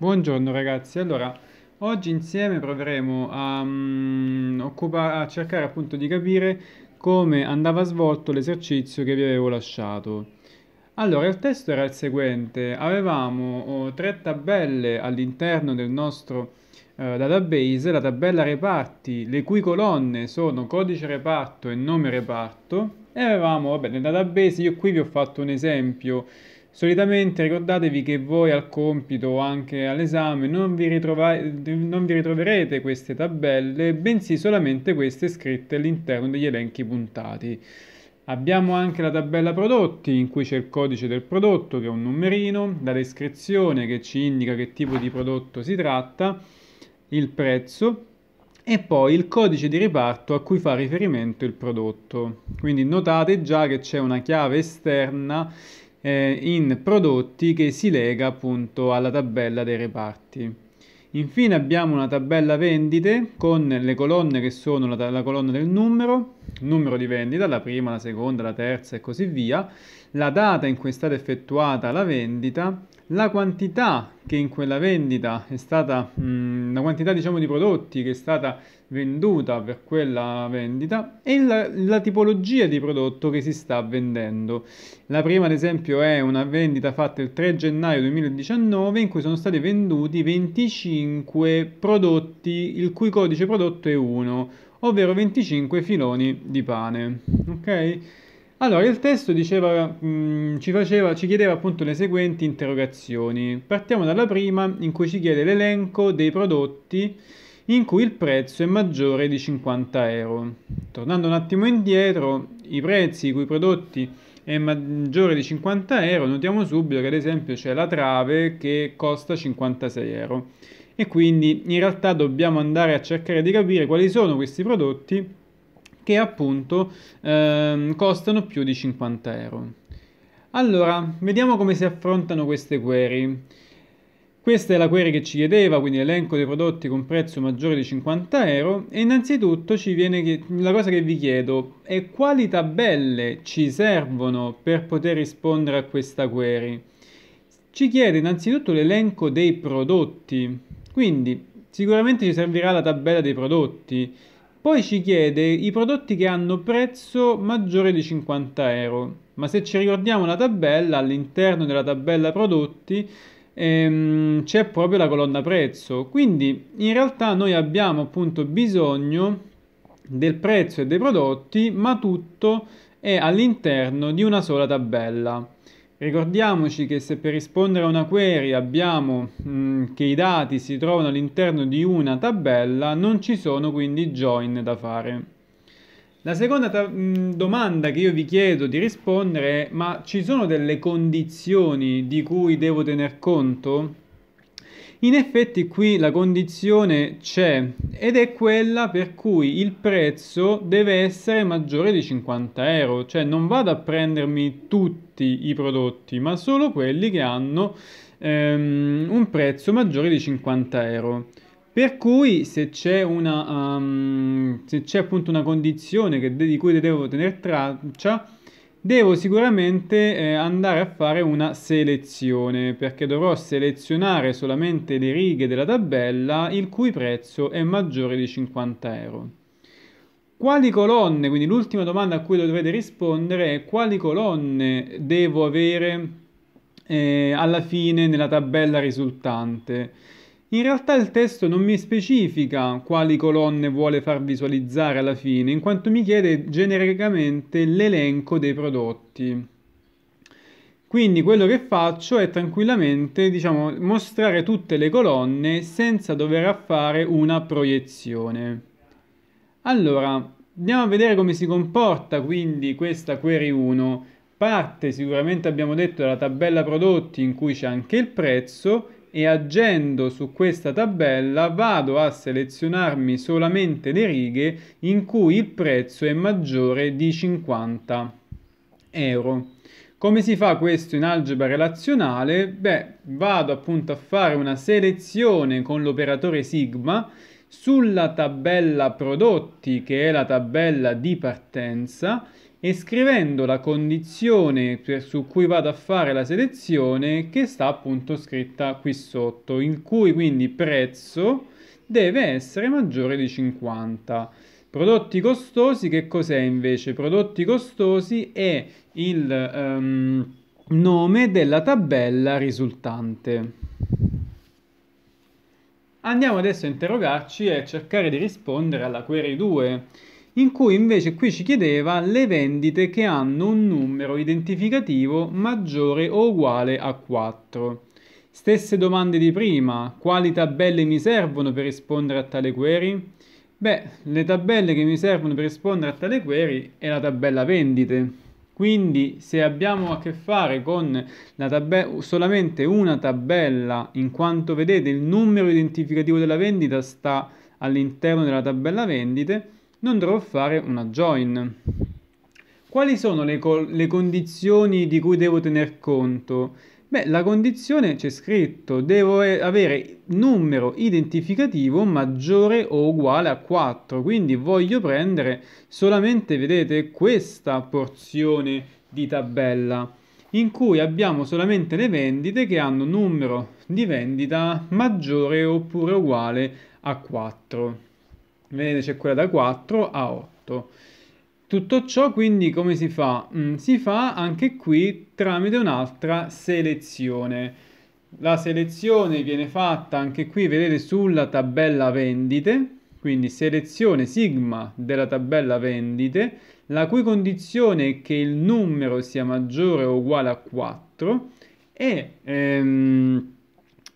Buongiorno ragazzi, allora oggi insieme proveremo a, um, occupa- a, cercare appunto di capire come andava svolto l'esercizio che vi avevo lasciato. Allora il testo era il seguente, avevamo oh, tre tabelle all'interno del nostro eh, database, la tabella reparti le cui colonne sono codice reparto e nome reparto e avevamo, vabbè nel database io qui vi ho fatto un esempio Solitamente ricordatevi che voi al compito o anche all'esame non vi, non vi, ritroverete queste tabelle, bensì solamente queste scritte all'interno degli elenchi puntati. Abbiamo anche la tabella prodotti in cui c'è il codice del prodotto che è un numerino, la descrizione che ci indica che tipo di prodotto si tratta, il prezzo e poi il codice di riparto a cui fa riferimento il prodotto. Quindi notate già che c'è una chiave esterna eh, in prodotti che si lega appunto alla tabella dei reparti. Infine abbiamo una tabella vendite con le colonne che sono la, la colonna del numero, numero di vendita, la prima, la seconda, la terza e così via, la data in cui è stata effettuata la vendita, la quantità che in quella vendita è stata, mh, mm, la quantità diciamo di prodotti che è stata venduta per quella vendita e la, la, tipologia di prodotto che si sta vendendo. La prima, ad esempio, è una vendita fatta il 3 gennaio 2019 in cui sono stati venduti 25 prodotti, il cui codice prodotto è 1, ovvero 25 filoni di pane. Ok? Allora, il testo diceva, mh, mm, ci, faceva, ci chiedeva appunto le seguenti interrogazioni. Partiamo dalla prima, in cui ci chiede l'elenco dei prodotti in cui il prezzo è maggiore di 50 euro. Tornando un attimo indietro, i prezzi cui i prodotti è maggiore di 50 euro, notiamo subito che ad esempio c'è la trave che costa 56 euro. E quindi in realtà dobbiamo andare a cercare di capire quali sono questi prodotti che appunto ehm, costano più di 50 euro. Allora, vediamo come si affrontano queste query. Questa è la query che ci chiedeva, quindi elenco dei prodotti con prezzo maggiore di 50 euro e innanzitutto ci viene la cosa che vi chiedo è quali tabelle ci servono per poter rispondere a questa query. Ci chiede innanzitutto l'elenco dei prodotti, quindi sicuramente ci servirà la tabella dei prodotti. Poi ci chiede i prodotti che hanno prezzo maggiore di 50 euro, ma se ci ricordiamo la tabella, all'interno della tabella prodotti ehm, c'è proprio la colonna prezzo. Quindi in realtà noi abbiamo appunto bisogno del prezzo e dei prodotti, ma tutto è all'interno di una sola tabella. Ricordiamoci che se per rispondere a una query abbiamo mh, mm, che i dati si trovano all'interno di una tabella, non ci sono quindi join da fare. La seconda ta- mm, domanda che io vi chiedo di rispondere è ma ci sono delle condizioni di cui devo tener conto? In effetti qui la condizione c'è ed è quella per cui il prezzo deve essere maggiore di 50 euro, cioè non vado a prendermi tutti i prodotti ma solo quelli che hanno ehm, un prezzo maggiore di 50 euro. Per cui se c'è, una, um, se c'è appunto una condizione che, di cui devo tenere traccia, devo sicuramente eh, andare a fare una selezione perché dovrò selezionare solamente le righe della tabella il cui prezzo è maggiore di 50 euro. Quali colonne, quindi l'ultima domanda a cui dovete rispondere è quali colonne devo avere eh, alla fine nella tabella risultante? In realtà il testo non mi specifica quali colonne vuole far visualizzare alla fine, in quanto mi chiede genericamente l'elenco dei prodotti. Quindi quello che faccio è tranquillamente diciamo, mostrare tutte le colonne senza dover fare una proiezione. Allora, andiamo a vedere come si comporta quindi questa query 1. Parte sicuramente abbiamo detto dalla tabella prodotti in cui c'è anche il prezzo e agendo su questa tabella vado a selezionarmi solamente le righe in cui il prezzo è maggiore di 50 euro. Come si fa questo in algebra relazionale? Beh, vado appunto a fare una selezione con l'operatore sigma sulla tabella prodotti, che è la tabella di partenza, e scrivendo la condizione per, su cui vado a fare la selezione che sta appunto scritta qui sotto, in cui quindi prezzo deve essere maggiore di 50. Prodotti costosi che cos'è invece? Prodotti costosi è il um, nome della tabella risultante. Andiamo adesso a interrogarci e cercare di rispondere alla query 2 in cui invece qui ci chiedeva le vendite che hanno un numero identificativo maggiore o uguale a 4. Stesse domande di prima, quali tabelle mi servono per rispondere a tale query? Beh, le tabelle che mi servono per rispondere a tale query è la tabella vendite. Quindi se abbiamo a che fare con solamente una tabella, in quanto vedete il numero identificativo della vendita sta all'interno della tabella vendite, non dovrò fare una join. Quali sono le, co le condizioni di cui devo tener conto? Beh, la condizione c'è scritto, devo avere numero identificativo maggiore o uguale a 4, quindi voglio prendere solamente, vedete, questa porzione di tabella in cui abbiamo solamente le vendite che hanno numero di vendita maggiore oppure uguale a 4 vedete c'è quella da 4 a 8. Tutto ciò quindi come si fa? Mm, si fa anche qui tramite un'altra selezione. La selezione viene fatta anche qui, vedete, sulla tabella vendite, quindi selezione sigma della tabella vendite, la cui condizione è che il numero sia maggiore o uguale a 4 e... Ehm,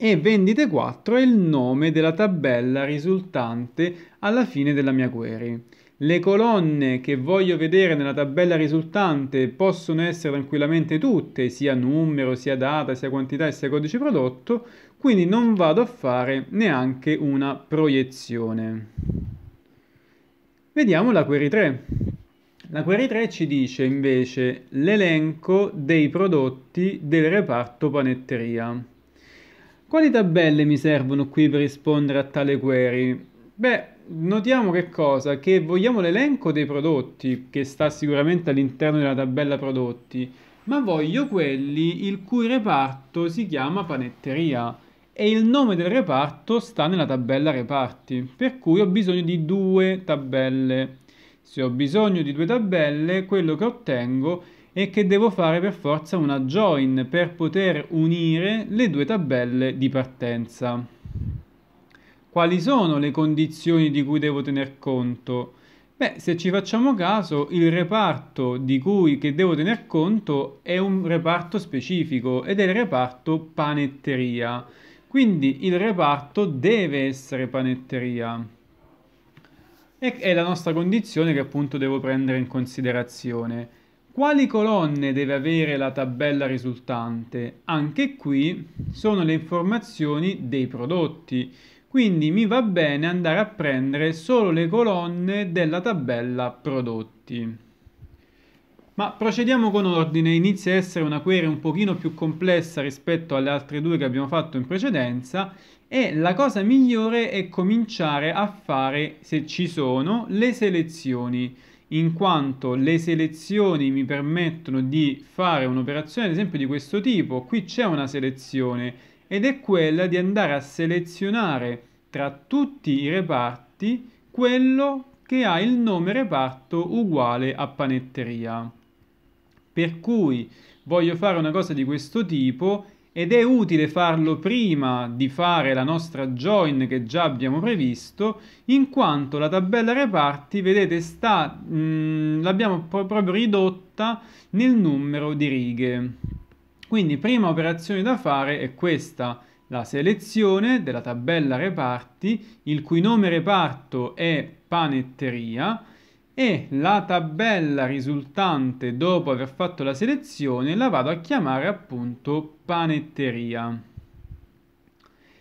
e vendite 4 è il nome della tabella risultante alla fine della mia query. Le colonne che voglio vedere nella tabella risultante possono essere tranquillamente tutte, sia numero, sia data, sia quantità e sia codice prodotto, quindi non vado a fare neanche una proiezione. Vediamo la query 3. La query 3 ci dice invece l'elenco dei prodotti del reparto panetteria. Quali tabelle mi servono qui per rispondere a tale query? Beh, notiamo che cosa? Che vogliamo l'elenco dei prodotti, che sta sicuramente all'interno della tabella prodotti, ma voglio quelli il cui reparto si chiama panetteria e il nome del reparto sta nella tabella reparti, per cui ho bisogno di due tabelle. Se ho bisogno di due tabelle, quello che ottengo è e che devo fare per forza una join per poter unire le due tabelle di partenza. Quali sono le condizioni di cui devo tener conto? Beh, se ci facciamo caso, il reparto di cui devo tener conto è un reparto specifico ed è il reparto panetteria. Quindi il reparto deve essere panetteria. E è la nostra condizione che appunto devo prendere in considerazione. Quali colonne deve avere la tabella risultante? Anche qui sono le informazioni dei prodotti, quindi mi va bene andare a prendere solo le colonne della tabella prodotti. Ma procediamo con ordine, inizia a essere una query un pochino più complessa rispetto alle altre due che abbiamo fatto in precedenza e la cosa migliore è cominciare a fare, se ci sono, le selezioni in quanto le selezioni mi permettono di fare un'operazione ad esempio di questo tipo. Qui c'è una selezione ed è quella di andare a selezionare tra tutti i reparti quello che ha il nome reparto uguale a panetteria. Per cui voglio fare una cosa di questo tipo ed è utile farlo prima di fare la nostra join che già abbiamo previsto, in quanto la tabella reparti, vedete, sta, mm, l'abbiamo proprio ridotta nel numero di righe. Quindi prima operazione da fare è questa, la selezione della tabella reparti, il cui nome reparto è panetteria, e la tabella risultante dopo aver fatto la selezione la vado a chiamare appunto panetteria.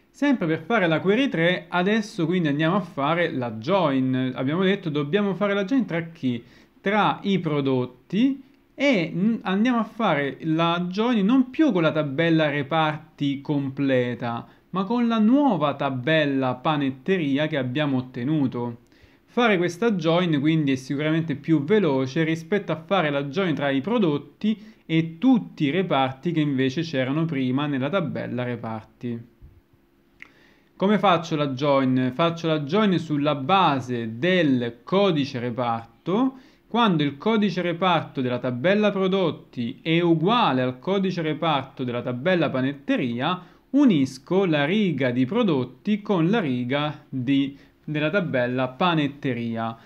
Sempre per fare la query 3, adesso quindi andiamo a fare la join. Abbiamo detto dobbiamo fare la join tra chi? Tra i prodotti e andiamo a fare la join non più con la tabella reparti completa, ma con la nuova tabella panetteria che abbiamo ottenuto. Fare questa join quindi è sicuramente più veloce rispetto a fare la join tra i prodotti e tutti i reparti che invece c'erano prima nella tabella reparti. Come faccio la join? Faccio la join sulla base del codice reparto. Quando il codice reparto della tabella prodotti è uguale al codice reparto della tabella panetteria, unisco la riga di prodotti con la riga di della tabella panetteria.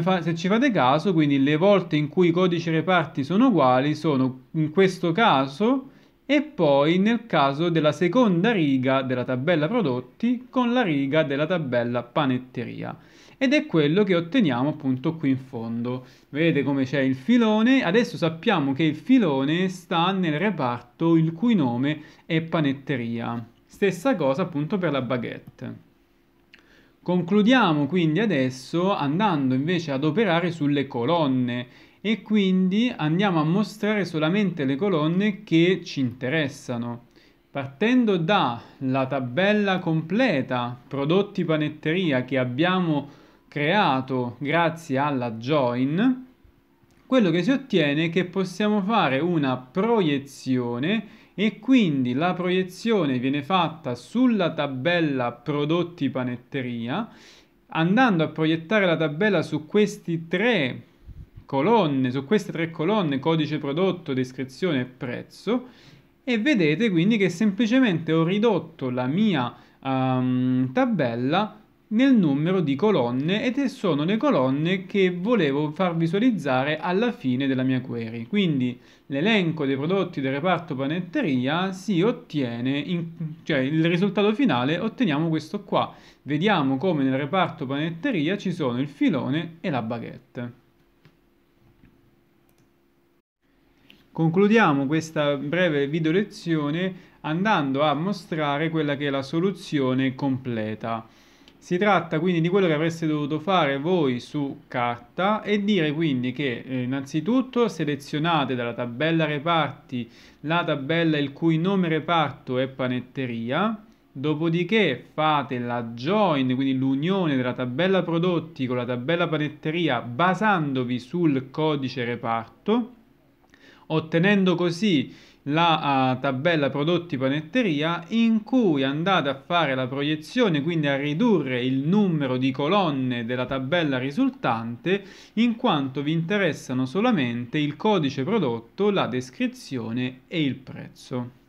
Fa, se ci fate caso, quindi le volte in cui i codici reparti sono uguali sono in questo caso e poi nel caso della seconda riga della tabella prodotti con la riga della tabella panetteria. Ed è quello che otteniamo appunto qui in fondo. Vedete come c'è il filone? Adesso sappiamo che il filone sta nel reparto il cui nome è panetteria. Stessa cosa appunto per la baguette. Concludiamo quindi adesso andando invece ad operare sulle colonne e quindi andiamo a mostrare solamente le colonne che ci interessano. Partendo dalla tabella completa prodotti panetteria che abbiamo creato grazie alla join, quello che si ottiene è che possiamo fare una proiezione e quindi la proiezione viene fatta sulla tabella prodotti panetteria andando a proiettare la tabella su queste tre colonne, su queste tre colonne codice prodotto, descrizione e prezzo e vedete quindi che semplicemente ho ridotto la mia um, tabella nel numero di colonne ed sono le colonne che volevo far visualizzare alla fine della mia query. Quindi l'elenco dei prodotti del reparto panetteria si ottiene, in, cioè il risultato finale otteniamo questo qua. Vediamo come nel reparto panetteria ci sono il filone e la baguette. Concludiamo questa breve video lezione andando a mostrare quella che è la soluzione completa. Si tratta quindi di quello che avreste dovuto fare voi su carta e dire quindi che eh, innanzitutto selezionate dalla tabella reparti la tabella il cui nome reparto è panetteria, dopodiché fate la join, quindi l'unione della tabella prodotti con la tabella panetteria basandovi sul codice reparto ottenendo così la uh, tabella prodotti panetteria in cui andate a fare la proiezione, quindi a ridurre il numero di colonne della tabella risultante, in quanto vi interessano solamente il codice prodotto, la descrizione e il prezzo.